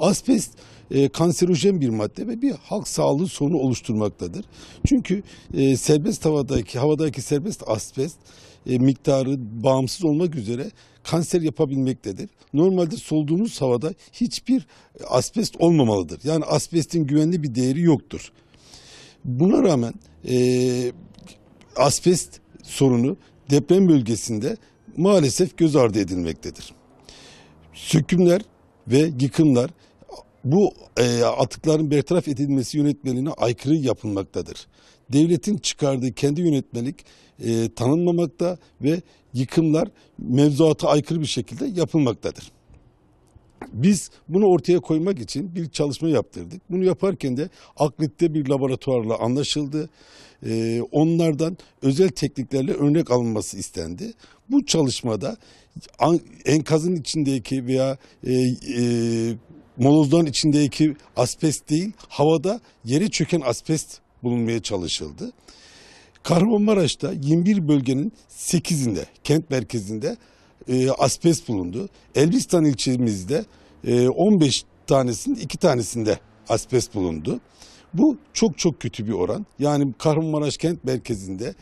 Asbest e, kanserojen bir madde ve bir halk sağlığı sorunu oluşturmaktadır. Çünkü e, serbest havadaki havadaki serbest asbest e, miktarı bağımsız olmak üzere kanser yapabilmektedir. Normalde solduğumuz havada hiçbir asbest olmamalıdır. Yani asbestin güvenli bir değeri yoktur. Buna rağmen e, asbest sorunu deprem bölgesinde maalesef göz ardı edilmektedir. Sökümler ve yıkımlar bu e, atıkların bertaraf edilmesi yönetmeliğine aykırı yapılmaktadır. Devletin çıkardığı kendi yönetmelik e, tanınmamakta ve yıkımlar mevzuata aykırı bir şekilde yapılmaktadır. Biz bunu ortaya koymak için bir çalışma yaptırdık. Bunu yaparken de Aknit'te bir laboratuvarla anlaşıldı. Ee, onlardan özel tekniklerle örnek alınması istendi. Bu çalışmada enkazın içindeki veya e, e, molozların içindeki asbest değil, havada yere çöken asbest bulunmaya çalışıldı. Kahramanmaraş'ta 21 bölgenin 8'inde, kent merkezinde e, asbest bulundu. Elbistan ilçemizde 15 ee, tanesinin iki tanesinde asbest bulundu. Bu çok çok kötü bir oran. Yani Kahramanmaraş kent merkezinde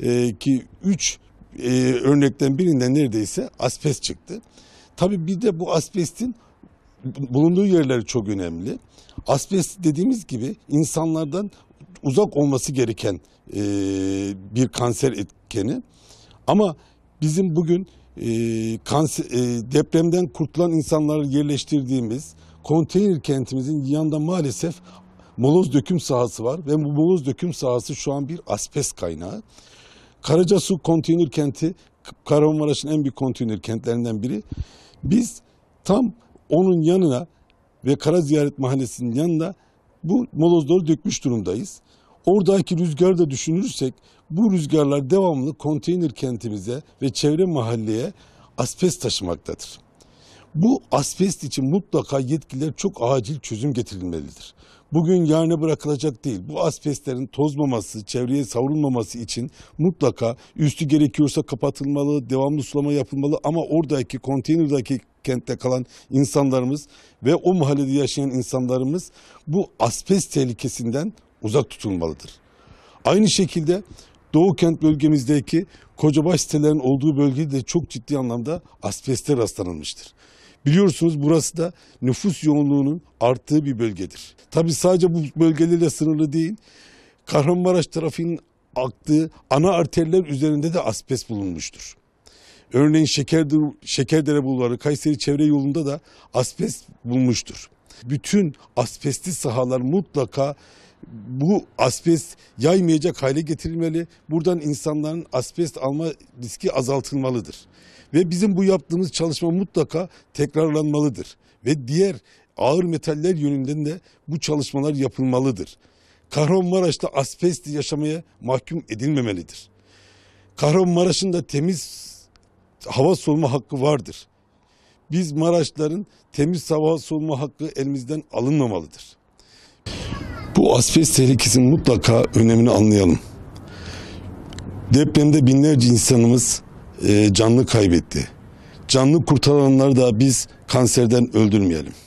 e, ki 3 e, örnekten birinde neredeyse asbest çıktı. Tabii bir de bu asbestin bulunduğu yerler çok önemli. Asbest dediğimiz gibi insanlardan uzak olması gereken e, bir kanser etkeni. Ama bizim bugün e, kanser, e, depremden kurtulan insanları yerleştirdiğimiz konteyner kentimizin yanında maalesef moloz döküm sahası var ve bu moloz döküm sahası şu an bir asbest kaynağı. Karacasu konteyner kenti Kahramanmaraş'ın en büyük konteyner kentlerinden biri. Biz tam onun yanına ve Kara Ziyaret Mahallesi'nin yanında bu molozları dökmüş durumdayız. Oradaki rüzgarı da düşünürsek bu rüzgarlar devamlı konteyner kentimize ve çevre mahalleye asbest taşımaktadır. Bu asbest için mutlaka yetkililer çok acil çözüm getirilmelidir. Bugün yarına bırakılacak değil. Bu asbestlerin tozmaması, çevreye savrulmaması için mutlaka üstü gerekiyorsa kapatılmalı, devamlı sulama yapılmalı ama oradaki konteynerdaki kentte kalan insanlarımız ve o mahallede yaşayan insanlarımız bu asbest tehlikesinden uzak tutulmalıdır. Aynı şekilde Doğu kent bölgemizdeki kocabaş sitelerin olduğu bölgede de çok ciddi anlamda asbeste rastlanılmıştır. Biliyorsunuz burası da nüfus yoğunluğunun arttığı bir bölgedir. Tabi sadece bu bölgelerle sınırlı değil. Kahramanmaraş trafiğinin aktığı ana arterler üzerinde de asbest bulunmuştur. Örneğin Şekerdir, Şekerdere Bulvarı, Kayseri Çevre Yolu'nda da asbest bulmuştur. Bütün asbestli sahalar mutlaka bu asbest yaymayacak hale getirilmeli. Buradan insanların asbest alma riski azaltılmalıdır. Ve bizim bu yaptığımız çalışma mutlaka tekrarlanmalıdır. Ve diğer ağır metaller yönünden de bu çalışmalar yapılmalıdır. Kahramanmaraş'ta asbest yaşamaya mahkum edilmemelidir. Kahramanmaraş'ın da temiz hava solma hakkı vardır. Biz Maraşların temiz hava solma hakkı elimizden alınmamalıdır bu asbest tehlikesinin mutlaka önemini anlayalım. Depremde binlerce insanımız e, canlı kaybetti. Canlı kurtaranları da biz kanserden öldürmeyelim.